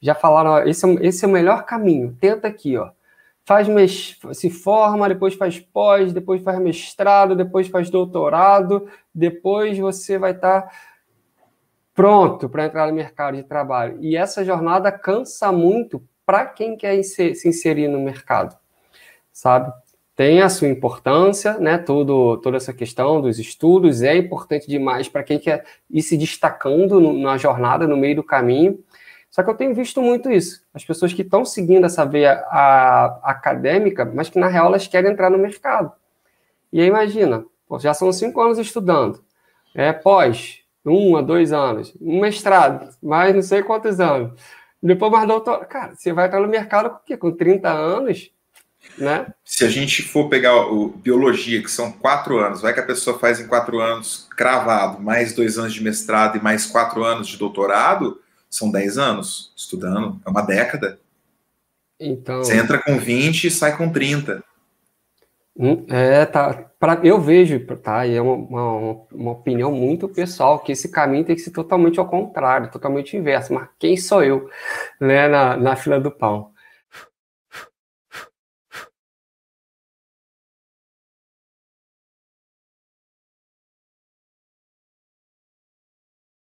já falaram, ó, esse, é, esse é o melhor caminho, tenta aqui, ó. Faz mes... se forma, depois faz pós, depois faz mestrado, depois faz doutorado, depois você vai estar tá pronto para entrar no mercado de trabalho. E essa jornada cansa muito para quem quer inser, se inserir no mercado, sabe? Tem a sua importância, né? Todo, toda essa questão dos estudos é importante demais para quem quer ir se destacando no, na jornada, no meio do caminho. Só que eu tenho visto muito isso. As pessoas que estão seguindo essa veia a, acadêmica, mas que na real elas querem entrar no mercado. E aí imagina, pô, já são cinco anos estudando. É pós, um a dois anos. Um mestrado, mais não sei quantos anos. Depois mais doutor. Cara, você vai entrar no mercado com o quê? Com 30 anos? Né? Se a gente for pegar o biologia, que são quatro anos, vai que a pessoa faz em quatro anos cravado, mais dois anos de mestrado e mais quatro anos de doutorado, são 10 anos estudando, é uma década. Então. Você entra com 20 e sai com 30. Hum, é, tá. Pra, eu vejo, tá? E é uma, uma, uma, opinião muito pessoal, que esse caminho tem que ser totalmente ao contrário, totalmente inverso. Mas quem sou eu, né, na, na fila do pão?